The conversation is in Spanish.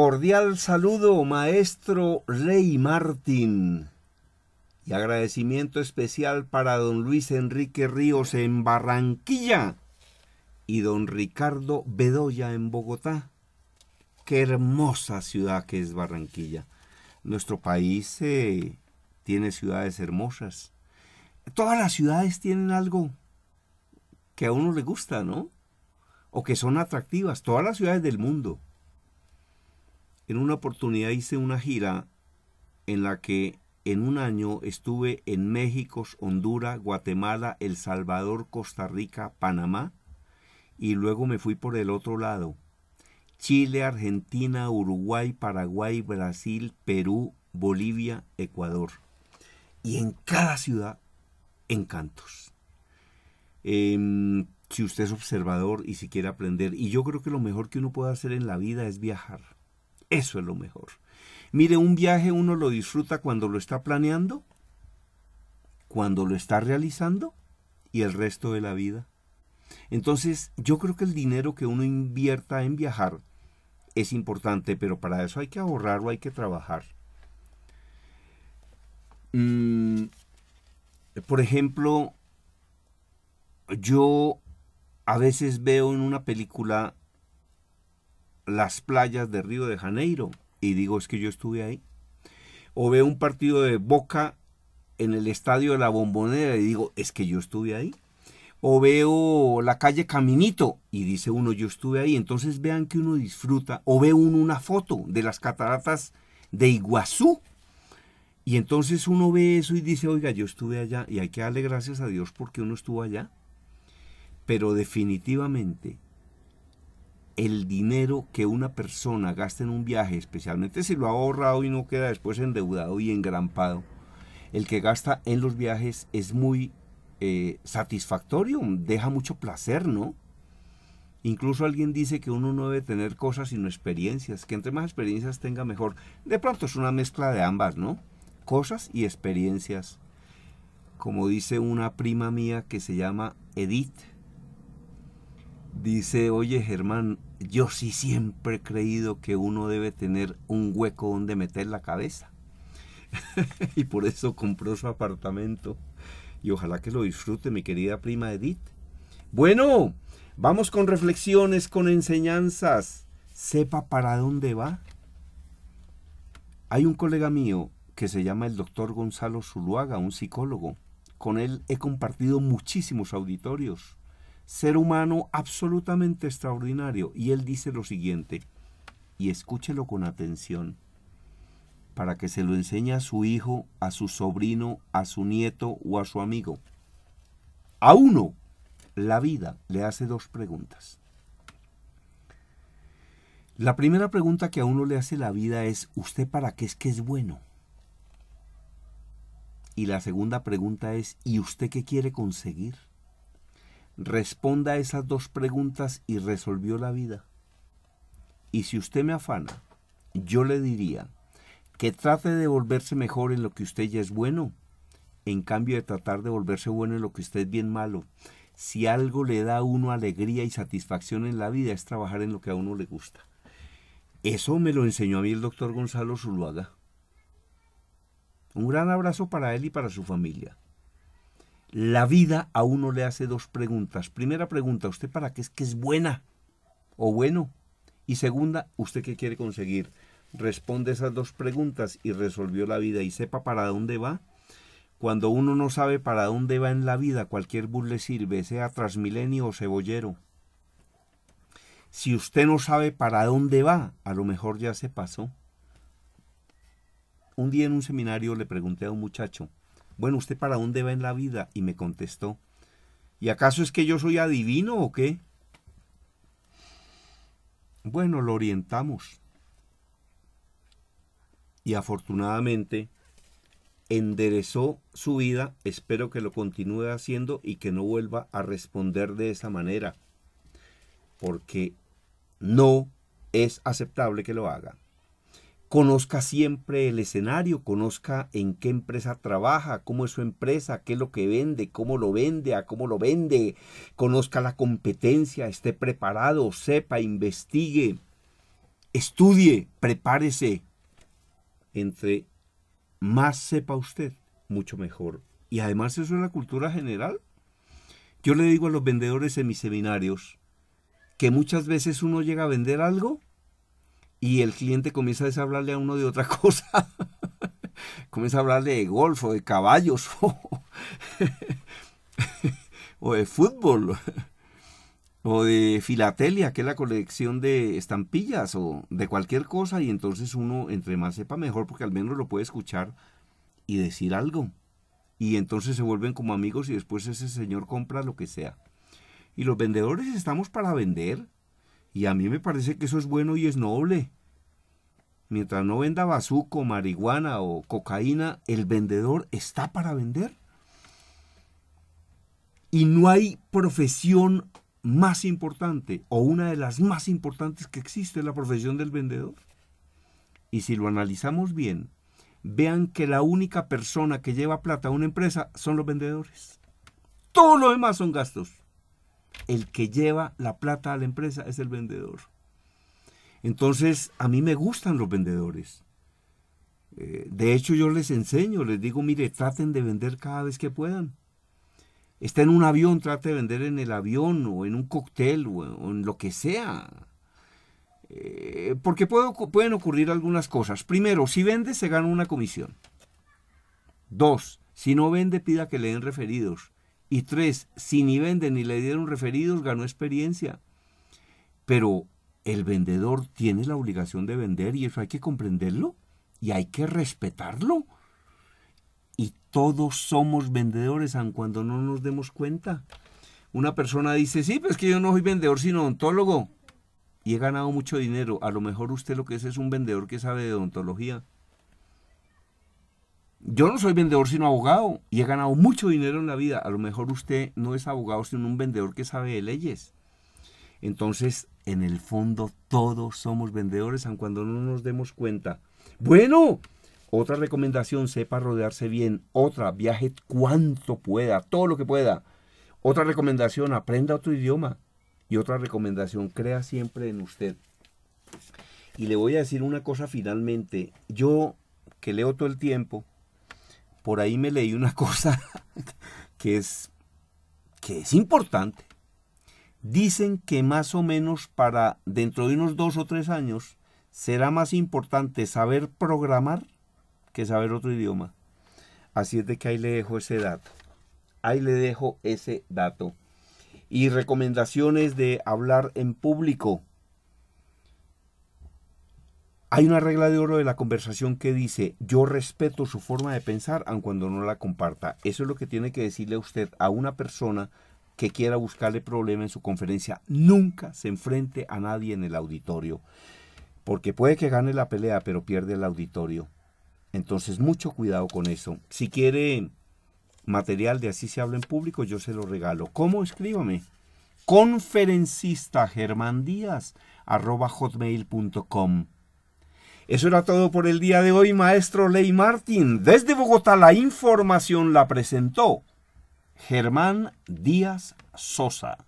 Cordial saludo, maestro Rey Martín. Y agradecimiento especial para don Luis Enrique Ríos en Barranquilla y don Ricardo Bedoya en Bogotá. Qué hermosa ciudad que es Barranquilla. Nuestro país eh, tiene ciudades hermosas. Todas las ciudades tienen algo que a uno le gusta, ¿no? O que son atractivas. Todas las ciudades del mundo en una oportunidad hice una gira en la que en un año estuve en México, Honduras, Guatemala, El Salvador, Costa Rica, Panamá y luego me fui por el otro lado. Chile, Argentina, Uruguay, Paraguay, Brasil, Perú, Bolivia, Ecuador. Y en cada ciudad, encantos. Em, si usted es observador y si quiere aprender, y yo creo que lo mejor que uno puede hacer en la vida es viajar eso es lo mejor. Mire, un viaje uno lo disfruta cuando lo está planeando, cuando lo está realizando y el resto de la vida. Entonces, yo creo que el dinero que uno invierta en viajar es importante, pero para eso hay que ahorrar o hay que trabajar. Mm, por ejemplo, yo a veces veo en una película las playas de Río de Janeiro y digo, es que yo estuve ahí. O veo un partido de Boca en el estadio de la Bombonera y digo, es que yo estuve ahí. O veo la calle Caminito y dice uno, yo estuve ahí. Entonces vean que uno disfruta. O ve uno una foto de las cataratas de Iguazú. Y entonces uno ve eso y dice, oiga, yo estuve allá. Y hay que darle gracias a Dios porque uno estuvo allá. Pero definitivamente el dinero que una persona gasta en un viaje, especialmente si lo ha ahorrado y no queda después endeudado y engrampado, el que gasta en los viajes es muy eh, satisfactorio, deja mucho placer, ¿no? Incluso alguien dice que uno no debe tener cosas sino experiencias, que entre más experiencias tenga mejor. De pronto es una mezcla de ambas, ¿no? Cosas y experiencias. Como dice una prima mía que se llama Edith, Dice, oye Germán, yo sí siempre he creído que uno debe tener un hueco donde meter la cabeza. y por eso compró su apartamento. Y ojalá que lo disfrute mi querida prima Edith. Bueno, vamos con reflexiones, con enseñanzas. Sepa para dónde va. Hay un colega mío que se llama el doctor Gonzalo Zuluaga, un psicólogo. Con él he compartido muchísimos auditorios ser humano absolutamente extraordinario. Y él dice lo siguiente, y escúchelo con atención, para que se lo enseñe a su hijo, a su sobrino, a su nieto o a su amigo. A uno, la vida le hace dos preguntas. La primera pregunta que a uno le hace la vida es, ¿usted para qué es que es bueno? Y la segunda pregunta es, ¿y usted qué quiere conseguir? responda a esas dos preguntas y resolvió la vida. Y si usted me afana, yo le diría que trate de volverse mejor en lo que usted ya es bueno, en cambio de tratar de volverse bueno en lo que usted es bien malo. Si algo le da a uno alegría y satisfacción en la vida es trabajar en lo que a uno le gusta. Eso me lo enseñó a mí el doctor Gonzalo Zuluaga. Un gran abrazo para él y para su familia la vida a uno le hace dos preguntas. Primera pregunta, ¿usted para qué es que es buena o bueno? Y segunda, ¿usted qué quiere conseguir? Responde esas dos preguntas y resolvió la vida y sepa para dónde va. Cuando uno no sabe para dónde va en la vida, cualquier bus le sirve, sea Transmilenio o Cebollero. Si usted no sabe para dónde va, a lo mejor ya se pasó. Un día en un seminario le pregunté a un muchacho, bueno, ¿usted para dónde va en la vida? Y me contestó, ¿y acaso es que yo soy adivino o qué? Bueno, lo orientamos. Y afortunadamente enderezó su vida, espero que lo continúe haciendo y que no vuelva a responder de esa manera, porque no es aceptable que lo haga conozca siempre el escenario, conozca en qué empresa trabaja, cómo es su empresa, qué es lo que vende, cómo lo vende, a cómo lo vende, conozca la competencia, esté preparado, sepa, investigue, estudie, prepárese. Entre más sepa usted, mucho mejor. Y además eso es la cultura general. Yo le digo a los vendedores en mis seminarios que muchas veces uno llega a vender algo y el cliente comienza a hablarle a uno de otra cosa. comienza a hablarle de golf o de caballos o de fútbol o de filatelia, que es la colección de estampillas o de cualquier cosa y entonces uno entre más sepa mejor porque al menos lo puede escuchar y decir algo. Y entonces se vuelven como amigos y después ese señor compra lo que sea. Y los vendedores estamos para vender, y a mí me parece que eso es bueno y es noble. Mientras no venda bazuco, marihuana o cocaína, el vendedor está para vender. Y no hay profesión más importante o una de las más importantes que existe, la profesión del vendedor. Y si lo analizamos bien, vean que la única persona que lleva plata a una empresa son los vendedores. Todo lo demás son gastos el que lleva la plata a la empresa es el vendedor. Entonces, a mí me gustan los vendedores. Eh, de hecho, yo les enseño, les digo, mire, traten de vender cada vez que puedan. Está en un avión, trate de vender en el avión o en un cóctel o, en lo que sea. Eh, porque pueden ocurrir algunas cosas. Primero, si vende, se gana una comisión. Dos, si no vende, pida que le den referidos. Y tres, si ni venden ni le dieron referidos, ganó experiencia. Pero el vendedor tiene la obligación de vender y eso hay que comprenderlo y hay que respetarlo. Y todos somos vendedores, aun cuando no nos demos cuenta. Una persona dice, sí, pues que yo no soy vendedor sino odontólogo. Y he ganado mucho dinero. A lo mejor usted lo que es es un vendedor que sabe de odontología. Yo no soy vendedor sino abogado y he ganado mucho dinero en la vida. A lo mejor usted no es abogado sino un vendedor que sabe de leyes. Entonces, en el fondo todos somos vendedores, aun cuando no nos demos cuenta. Bueno, otra recomendación, sepa rodearse bien. Otra, viaje cuanto pueda, todo lo que pueda. Otra recomendación, aprenda otro idioma. Y otra recomendación, crea siempre en usted. Y le voy a decir una cosa finalmente. Yo, que leo todo el tiempo, por ahí me leí una cosa que es, que es importante. Dicen que más o menos para dentro de unos dos o tres años será más importante saber programar que saber otro idioma. Así es de que ahí le dejo ese dato. Ahí le dejo ese dato. Y recomendaciones de hablar en público. Hay una regla de oro de la conversación que dice, yo respeto su forma de pensar aun cuando no la comparta. Eso es lo que tiene que decirle a usted a una persona que quiera buscarle problema en su conferencia. Nunca se enfrente a nadie en el auditorio, porque puede que gane la pelea, pero pierde el auditorio. Entonces, mucho cuidado con eso. Si quiere material de así se habla en público, yo se lo regalo. ¿Cómo? Escríbame. Conferencista germán arroba hotmail.com eso era todo por el día de hoy, maestro Ley Martín. Desde Bogotá la información la presentó Germán Díaz Sosa.